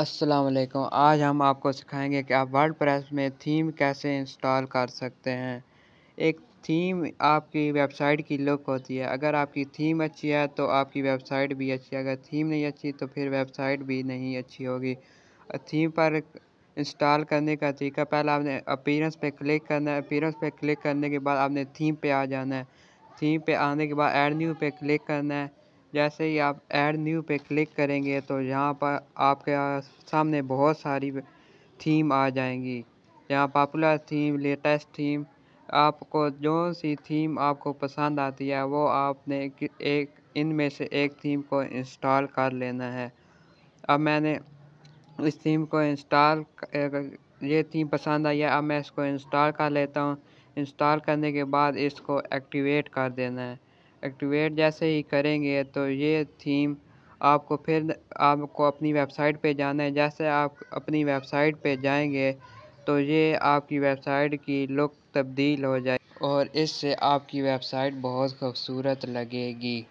असलकम आज हम आपको सिखाएंगे कि आप वर्ड प्रेस में थीम कैसे इंस्टॉल कर सकते हैं एक थीम आपकी वेबसाइट की लुक होती है अगर आपकी थीम अच्छी है तो आपकी वेबसाइट भी अच्छी है अगर थीम नहीं अच्छी तो फिर वेबसाइट भी नहीं अच्छी होगी थीम पर इंस्टॉल करने का तरीका पहले आपने अपीरेंस पे क्लिक करना है अपीरेंस पे क्लिक करने के बाद आपने थीम पे आ जाना है थीम पे आने के बाद एड न्यू पे क्लिक करना है जैसे ही आप ऐड न्यू पे क्लिक करेंगे तो यहाँ पर आपके सामने बहुत सारी थीम आ जाएंगी यहाँ पॉपुलर थीम लेटेस्ट थीम आपको जो सी थीम आपको पसंद आती है वो आपने एक इनमें से एक थीम को इंस्टॉल कर लेना है अब मैंने इस थीम को इंस्टॉल ये थीम पसंद आई है अब मैं इसको इंस्टॉल कर लेता हूँ इंस्टॉल करने के बाद इसको एक्टिवेट कर देना है एक्टिवेट जैसे ही करेंगे तो ये थीम आपको फिर आपको अपनी वेबसाइट पे जाना है जैसे आप अपनी वेबसाइट पे जाएंगे तो ये आपकी वेबसाइट की लुक तब्दील हो जाए और इससे आपकी वेबसाइट बहुत खूबसूरत लगेगी